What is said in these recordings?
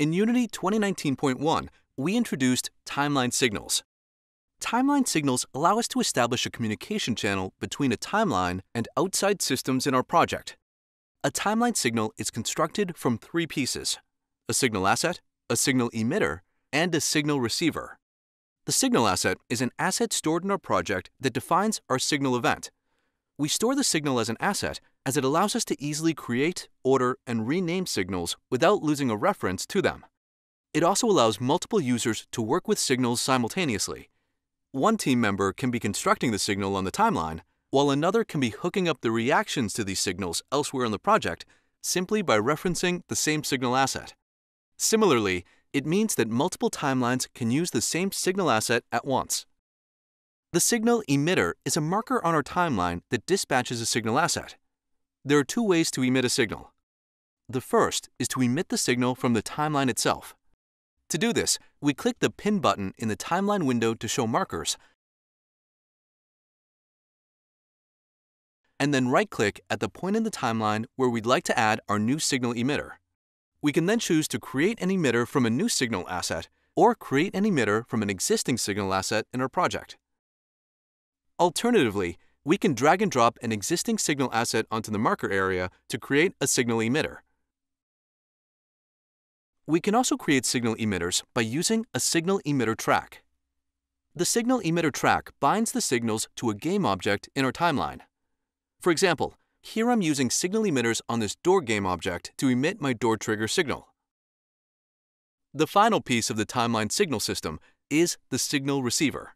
In Unity 2019.1, we introduced timeline signals. Timeline signals allow us to establish a communication channel between a timeline and outside systems in our project. A timeline signal is constructed from three pieces, a signal asset, a signal emitter, and a signal receiver. The signal asset is an asset stored in our project that defines our signal event. We store the signal as an asset as it allows us to easily create, order, and rename signals without losing a reference to them. It also allows multiple users to work with signals simultaneously. One team member can be constructing the signal on the timeline, while another can be hooking up the reactions to these signals elsewhere in the project simply by referencing the same signal asset. Similarly, it means that multiple timelines can use the same signal asset at once. The signal emitter is a marker on our timeline that dispatches a signal asset. There are two ways to emit a signal. The first is to emit the signal from the timeline itself. To do this, we click the Pin button in the timeline window to show markers, and then right-click at the point in the timeline where we'd like to add our new signal emitter. We can then choose to create an emitter from a new signal asset or create an emitter from an existing signal asset in our project. Alternatively, we can drag and drop an existing signal asset onto the marker area to create a signal emitter. We can also create signal emitters by using a signal emitter track. The signal emitter track binds the signals to a game object in our timeline. For example, here I'm using signal emitters on this door game object to emit my door trigger signal. The final piece of the timeline signal system is the signal receiver.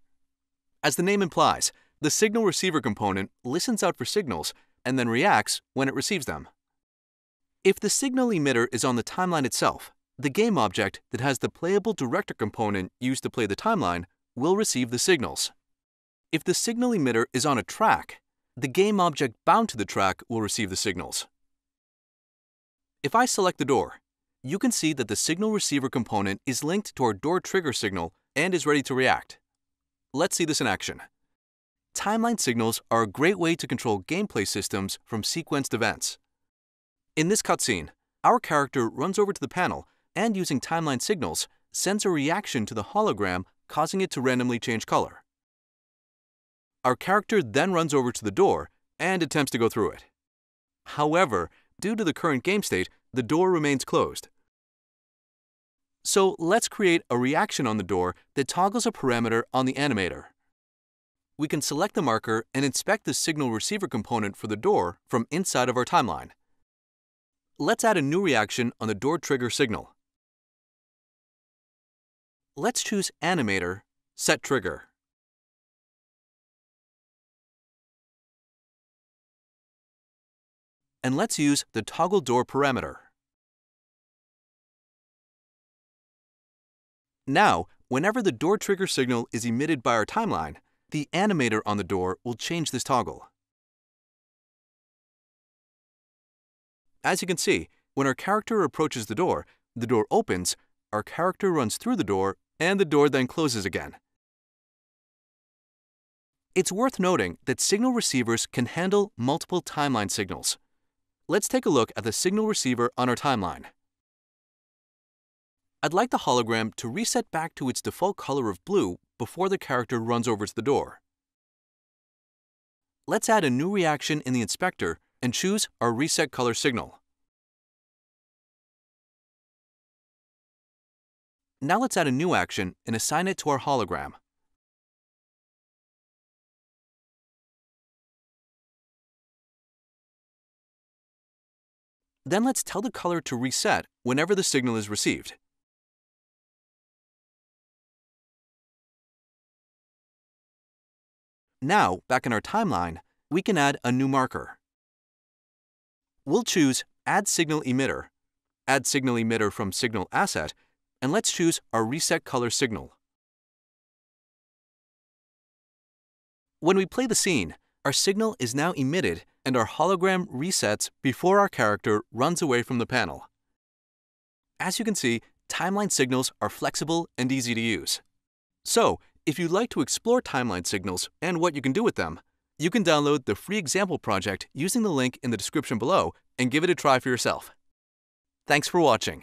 As the name implies, the signal receiver component listens out for signals and then reacts when it receives them. If the signal emitter is on the timeline itself, the game object that has the playable director component used to play the timeline will receive the signals. If the signal emitter is on a track, the game object bound to the track will receive the signals. If I select the door, you can see that the signal receiver component is linked to our door trigger signal and is ready to react. Let's see this in action timeline signals are a great way to control gameplay systems from sequenced events. In this cutscene, our character runs over to the panel and, using timeline signals, sends a reaction to the hologram, causing it to randomly change color. Our character then runs over to the door and attempts to go through it. However, due to the current game state, the door remains closed. So let's create a reaction on the door that toggles a parameter on the animator we can select the marker and inspect the signal receiver component for the door from inside of our timeline. Let's add a new reaction on the door trigger signal. Let's choose Animator, Set Trigger. And let's use the toggle door parameter. Now, whenever the door trigger signal is emitted by our timeline, the animator on the door will change this toggle. As you can see, when our character approaches the door, the door opens, our character runs through the door, and the door then closes again. It's worth noting that signal receivers can handle multiple timeline signals. Let's take a look at the signal receiver on our timeline. I'd like the hologram to reset back to its default color of blue before the character runs over to the door. Let's add a new reaction in the inspector and choose our reset color signal. Now let's add a new action and assign it to our hologram. Then let's tell the color to reset whenever the signal is received. Now, back in our timeline, we can add a new marker. We'll choose Add Signal Emitter, Add Signal Emitter from Signal Asset, and let's choose our Reset Color signal. When we play the scene, our signal is now emitted and our hologram resets before our character runs away from the panel. As you can see, timeline signals are flexible and easy to use. So, if you'd like to explore timeline signals and what you can do with them, you can download the free example project using the link in the description below and give it a try for yourself. Thanks for watching.